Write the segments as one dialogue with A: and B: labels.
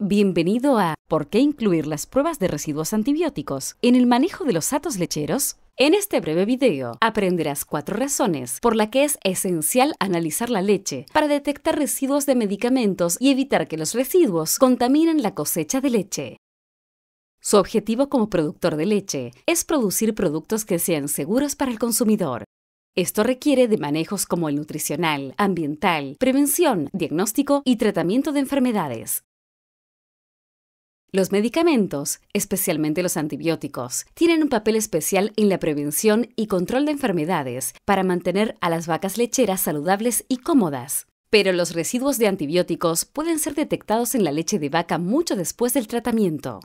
A: Bienvenido a ¿Por qué incluir las pruebas de residuos antibióticos en el manejo de los atos lecheros? En este breve video aprenderás cuatro razones por las que es esencial analizar la leche para detectar residuos de medicamentos y evitar que los residuos contaminen la cosecha de leche. Su objetivo como productor de leche es producir productos que sean seguros para el consumidor. Esto requiere de manejos como el nutricional, ambiental, prevención, diagnóstico y tratamiento de enfermedades. Los medicamentos, especialmente los antibióticos, tienen un papel especial en la prevención y control de enfermedades para mantener a las vacas lecheras saludables y cómodas. Pero los residuos de antibióticos pueden ser detectados en la leche de vaca mucho después del tratamiento.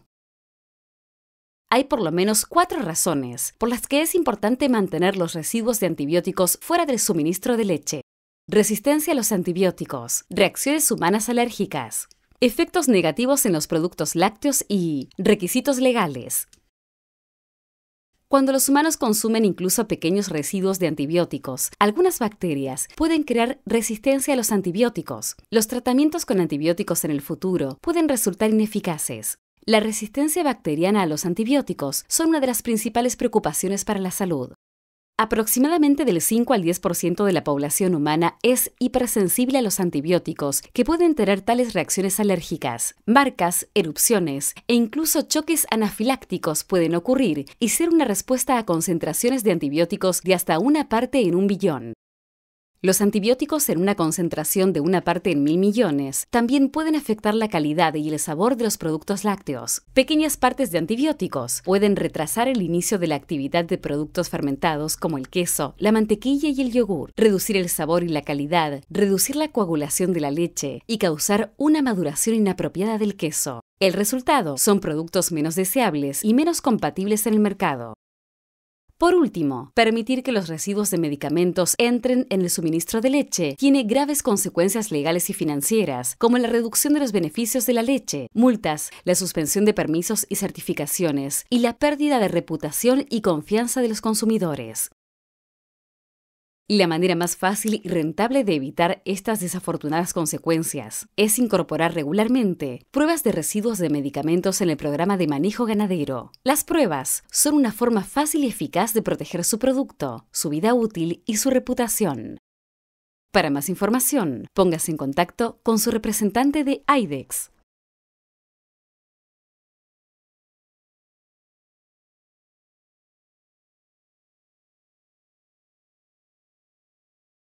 A: Hay por lo menos cuatro razones por las que es importante mantener los residuos de antibióticos fuera del suministro de leche. Resistencia a los antibióticos, reacciones humanas alérgicas, Efectos negativos en los productos lácteos y requisitos legales. Cuando los humanos consumen incluso pequeños residuos de antibióticos, algunas bacterias pueden crear resistencia a los antibióticos. Los tratamientos con antibióticos en el futuro pueden resultar ineficaces. La resistencia bacteriana a los antibióticos son una de las principales preocupaciones para la salud. Aproximadamente del 5 al 10% de la población humana es hipersensible a los antibióticos, que pueden tener tales reacciones alérgicas. Marcas, erupciones e incluso choques anafilácticos pueden ocurrir y ser una respuesta a concentraciones de antibióticos de hasta una parte en un billón. Los antibióticos en una concentración de una parte en mil millones también pueden afectar la calidad y el sabor de los productos lácteos. Pequeñas partes de antibióticos pueden retrasar el inicio de la actividad de productos fermentados como el queso, la mantequilla y el yogur, reducir el sabor y la calidad, reducir la coagulación de la leche y causar una maduración inapropiada del queso. El resultado son productos menos deseables y menos compatibles en el mercado. Por último, permitir que los residuos de medicamentos entren en el suministro de leche tiene graves consecuencias legales y financieras, como la reducción de los beneficios de la leche, multas, la suspensión de permisos y certificaciones, y la pérdida de reputación y confianza de los consumidores. La manera más fácil y rentable de evitar estas desafortunadas consecuencias es incorporar regularmente pruebas de residuos de medicamentos en el programa de manejo ganadero. Las pruebas son una forma fácil y eficaz de proteger su producto, su vida útil y su reputación. Para más información, póngase en contacto con su representante de IDEX